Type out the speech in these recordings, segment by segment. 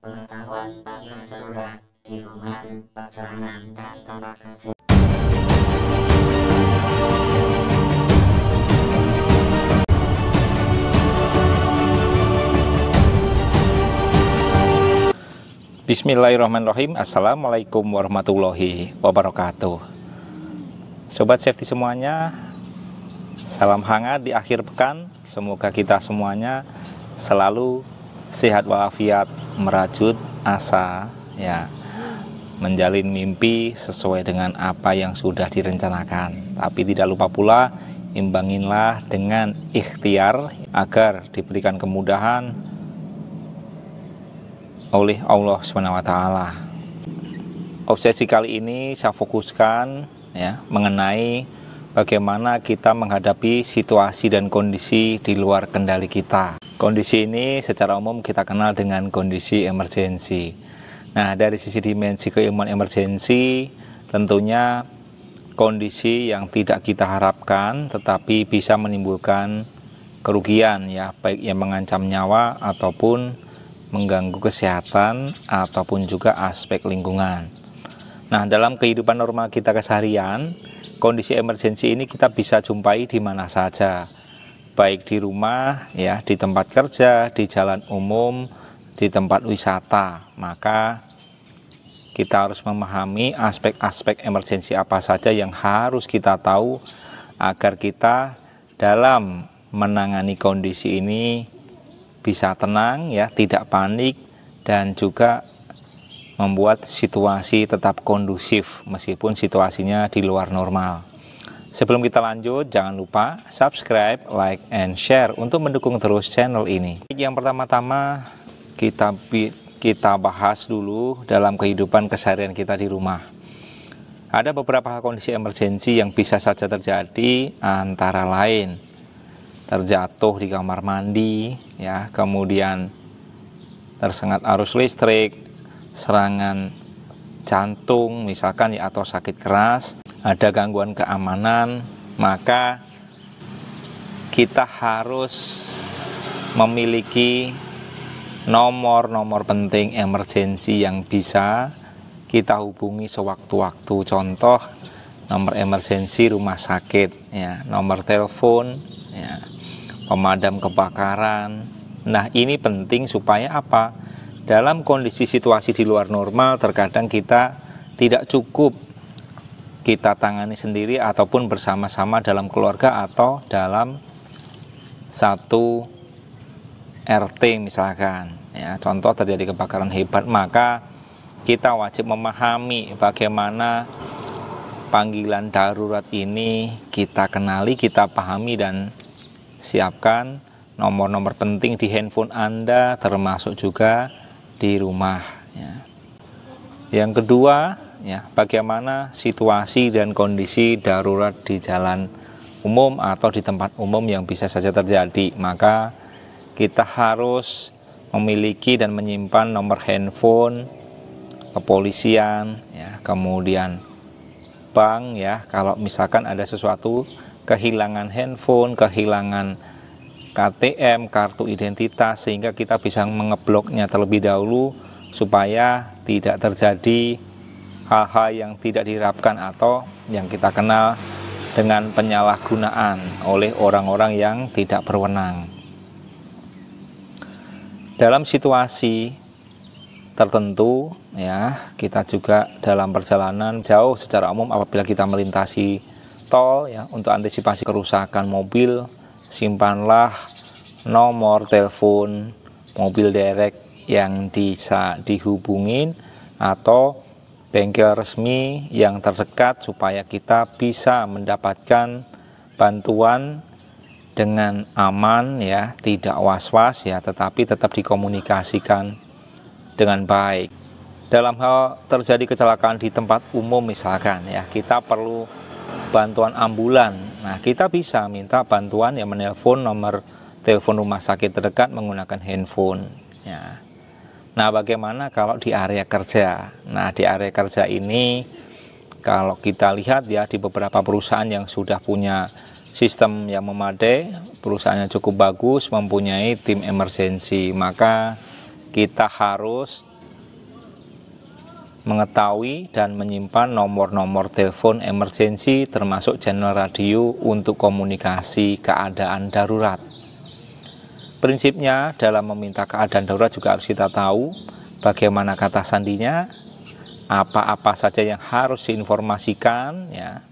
pengetahuan darurat di rumah, perjalanan, dan tempat kerja. Bismillahirrahmanirrahim Assalamualaikum warahmatullahi wabarakatuh Sobat safety semuanya Salam hangat di akhir pekan Semoga kita semuanya selalu sehat walafiat, merajut asa, ya menjalin mimpi sesuai dengan apa yang sudah direncanakan. Tapi tidak lupa pula imbanginlah dengan ikhtiar agar diberikan kemudahan oleh Allah Subhanahu wa taala. Obsesi kali ini saya fokuskan ya mengenai bagaimana kita menghadapi situasi dan kondisi di luar kendali kita. Kondisi ini secara umum kita kenal dengan kondisi emergensi. Nah, dari sisi dimensi keilmuan emergensi, tentunya kondisi yang tidak kita harapkan tetapi bisa menimbulkan kerugian ya, baik yang mengancam nyawa ataupun mengganggu kesehatan ataupun juga aspek lingkungan. Nah, dalam kehidupan normal kita keseharian, kondisi emergensi ini kita bisa jumpai di mana saja baik di rumah, ya, di tempat kerja, di jalan umum, di tempat wisata. Maka kita harus memahami aspek-aspek emergensi apa saja yang harus kita tahu agar kita dalam menangani kondisi ini bisa tenang ya, tidak panik dan juga membuat situasi tetap kondusif meskipun situasinya di luar normal. Sebelum kita lanjut, jangan lupa subscribe, like, and share untuk mendukung terus channel ini. Yang pertama-tama kita kita bahas dulu dalam kehidupan keseharian kita di rumah. Ada beberapa kondisi emergensi yang bisa saja terjadi, antara lain terjatuh di kamar mandi, ya, kemudian tersengat arus listrik, serangan jantung misalkan ya atau sakit keras, ada gangguan keamanan, maka kita harus memiliki nomor-nomor penting emergensi yang bisa kita hubungi sewaktu-waktu. Contoh nomor emergensi rumah sakit, ya, nomor telepon, ya, pemadam kebakaran. Nah, ini penting supaya apa? Dalam kondisi situasi di luar normal, terkadang kita tidak cukup kita tangani sendiri ataupun bersama-sama dalam keluarga atau dalam satu RT misalkan ya contoh terjadi kebakaran hebat maka kita wajib memahami bagaimana panggilan darurat ini kita kenali, kita pahami dan siapkan nomor-nomor penting di handphone Anda termasuk juga di rumah ya. Yang kedua, ya bagaimana situasi dan kondisi darurat di jalan umum atau di tempat umum yang bisa saja terjadi maka kita harus memiliki dan menyimpan nomor handphone kepolisian ya kemudian bank ya kalau misalkan ada sesuatu kehilangan handphone kehilangan KTM kartu identitas sehingga kita bisa mengebloknya terlebih dahulu supaya tidak terjadi hal-hal yang tidak diharapkan atau yang kita kenal dengan penyalahgunaan oleh orang-orang yang tidak berwenang. Dalam situasi tertentu ya, kita juga dalam perjalanan jauh secara umum apabila kita melintasi tol ya untuk antisipasi kerusakan mobil, simpanlah nomor telepon mobil derek yang bisa dihubungin atau bengkel resmi yang terdekat supaya kita bisa mendapatkan bantuan dengan aman ya, tidak was-was ya, tetapi tetap dikomunikasikan dengan baik. Dalam hal terjadi kecelakaan di tempat umum misalkan ya, kita perlu bantuan ambulan. Nah, kita bisa minta bantuan yang menelpon nomor telepon rumah sakit terdekat menggunakan handphone ya. Nah, bagaimana kalau di area kerja? Nah, di area kerja ini kalau kita lihat ya di beberapa perusahaan yang sudah punya sistem yang memadai, perusahaannya cukup bagus, mempunyai tim emergensi, maka kita harus mengetahui dan menyimpan nomor-nomor telepon emergensi termasuk channel radio untuk komunikasi keadaan darurat. Prinsipnya dalam meminta keadaan darurat juga harus kita tahu bagaimana kata sandinya, apa-apa saja yang harus diinformasikan ya.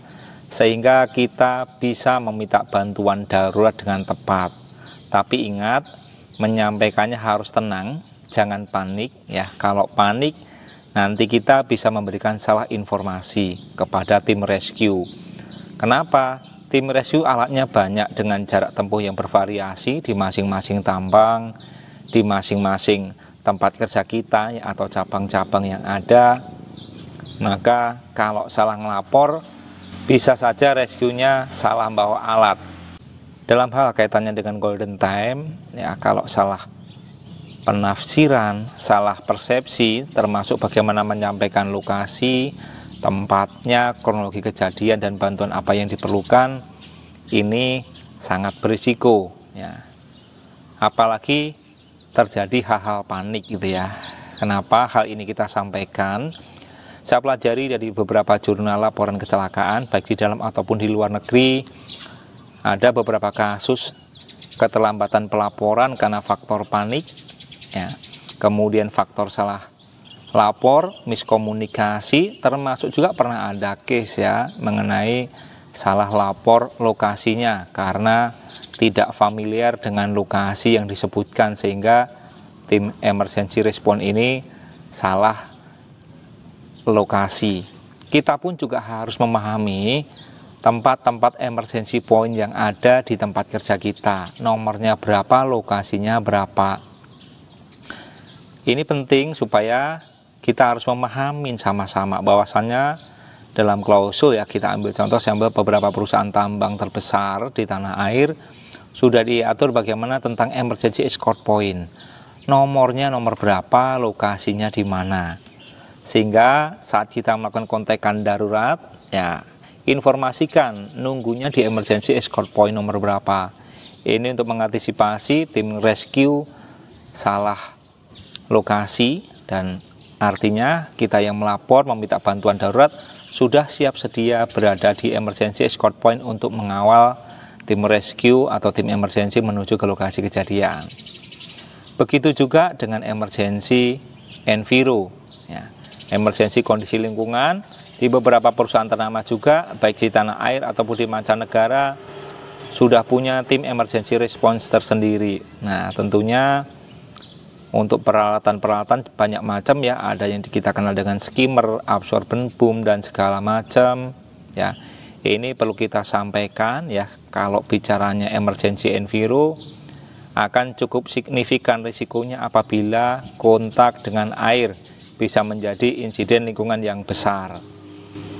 Sehingga kita bisa meminta bantuan darurat dengan tepat. Tapi ingat menyampaikannya harus tenang, jangan panik ya. Kalau panik nanti kita bisa memberikan salah informasi kepada tim rescue. Kenapa? Tim rescue alatnya banyak dengan jarak tempuh yang bervariasi di masing-masing tambang, di masing-masing tempat kerja kita atau cabang-cabang yang ada. Maka kalau salah ngelapor, bisa saja rescue-nya salah bawa alat. Dalam hal kaitannya dengan golden time, ya kalau salah penafsiran, salah persepsi, termasuk bagaimana menyampaikan lokasi, tempatnya, kronologi kejadian dan bantuan apa yang diperlukan ini sangat berisiko ya. Apalagi terjadi hal-hal panik gitu ya. Kenapa hal ini kita sampaikan? Saya pelajari dari beberapa jurnal laporan kecelakaan baik di dalam ataupun di luar negeri ada beberapa kasus keterlambatan pelaporan karena faktor panik ya. Kemudian faktor salah lapor, miskomunikasi, termasuk juga pernah ada case ya mengenai salah lapor lokasinya karena tidak familiar dengan lokasi yang disebutkan sehingga tim emergency response ini salah lokasi. Kita pun juga harus memahami tempat-tempat emergency point yang ada di tempat kerja kita. Nomornya berapa, lokasinya berapa. Ini penting supaya kita harus memahamin sama-sama bahwasannya dalam klausul ya kita ambil contoh saya ambil beberapa perusahaan tambang terbesar di tanah air sudah diatur bagaimana tentang emergency escort point nomornya nomor berapa lokasinya di mana sehingga saat kita melakukan kontekan darurat ya informasikan nunggunya di emergency escort point nomor berapa ini untuk mengantisipasi tim rescue salah lokasi dan Artinya kita yang melapor meminta bantuan darurat sudah siap sedia berada di emergency escort point untuk mengawal tim rescue atau tim emergency menuju ke lokasi kejadian. Begitu juga dengan emergency enviro, ya. Emergency kondisi lingkungan di beberapa perusahaan ternama juga, baik di tanah air ataupun di mancanegara, sudah punya tim emergency response tersendiri. Nah, tentunya untuk peralatan-peralatan banyak macam ya, ada yang kita kenal dengan skimmer, absorben boom dan segala macam ya. Ini perlu kita sampaikan ya, kalau bicaranya emergency enviro akan cukup signifikan risikonya apabila kontak dengan air bisa menjadi insiden lingkungan yang besar.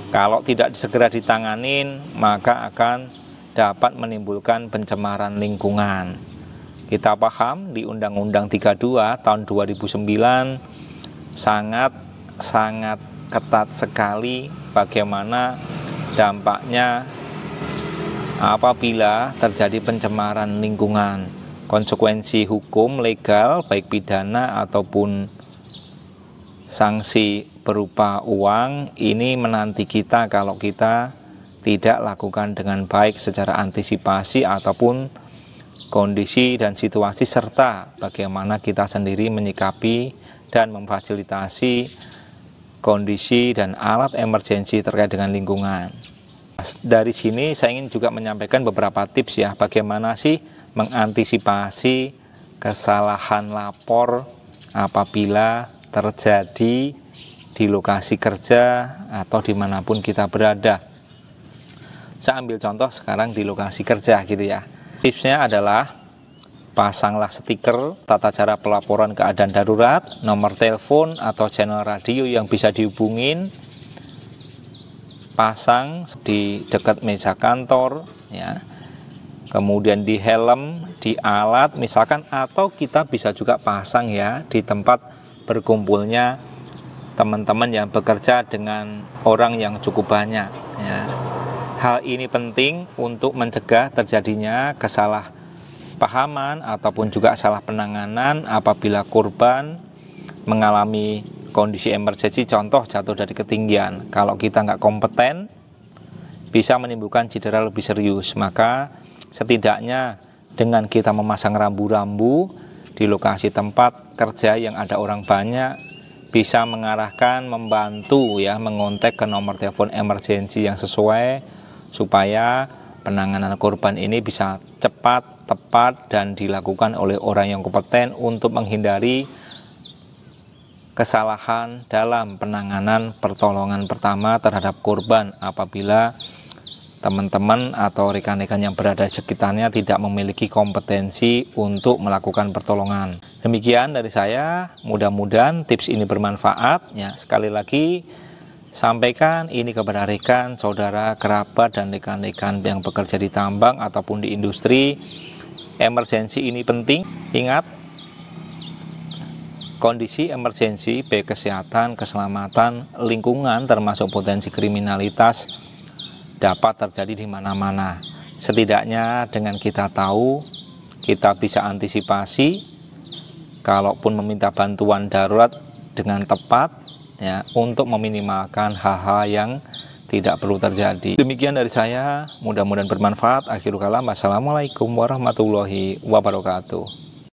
Kalau tidak segera ditanganin, maka akan dapat menimbulkan pencemaran lingkungan. Kita paham di Undang-Undang 32 tahun 2009 sangat sangat ketat sekali bagaimana dampaknya apabila terjadi pencemaran lingkungan. Konsekuensi hukum legal baik pidana ataupun sanksi berupa uang ini menanti kita kalau kita tidak lakukan dengan baik secara antisipasi ataupun kondisi dan situasi serta bagaimana kita sendiri menyikapi dan memfasilitasi kondisi dan alat emergensi terkait dengan lingkungan. Dari sini saya ingin juga menyampaikan beberapa tips ya bagaimana sih mengantisipasi kesalahan lapor apabila terjadi di lokasi kerja atau dimanapun kita berada. Saya ambil contoh sekarang di lokasi kerja gitu ya Tipsnya adalah pasanglah stiker tata cara pelaporan keadaan darurat, nomor telepon atau channel radio yang bisa dihubungin, pasang di dekat meja kantor, ya. Kemudian di helm, di alat misalkan atau kita bisa juga pasang ya di tempat berkumpulnya teman-teman yang bekerja dengan orang yang cukup banyak ya. Hal ini penting untuk mencegah terjadinya kesalahpahaman ataupun juga salah penanganan apabila korban mengalami kondisi emergensi contoh jatuh dari ketinggian. Kalau kita nggak kompeten bisa menimbulkan cedera lebih serius. Maka setidaknya dengan kita memasang rambu-rambu di lokasi tempat kerja yang ada orang banyak bisa mengarahkan, membantu ya, mengontek ke nomor telepon emergensi yang sesuai supaya penanganan korban ini bisa cepat, tepat, dan dilakukan oleh orang yang kompeten untuk menghindari kesalahan dalam penanganan pertolongan pertama terhadap korban apabila teman-teman atau rekan-rekan yang berada di sekitarnya tidak memiliki kompetensi untuk melakukan pertolongan. Demikian dari saya, mudah-mudahan tips ini bermanfaat. Ya, sekali lagi, Sampaikan ini kepada rekan, saudara, kerabat, dan rekan-rekan yang bekerja di tambang ataupun di industri. Emergensi ini penting. Ingat, kondisi emergensi baik kesehatan, keselamatan, lingkungan termasuk potensi kriminalitas dapat terjadi di mana-mana. Setidaknya dengan kita tahu, kita bisa antisipasi kalaupun meminta bantuan darurat dengan tepat ya untuk meminimalkan hal-hal yang tidak perlu terjadi. Demikian dari saya, mudah-mudahan bermanfaat. Akhirul kalam, Assalamualaikum warahmatullahi wabarakatuh.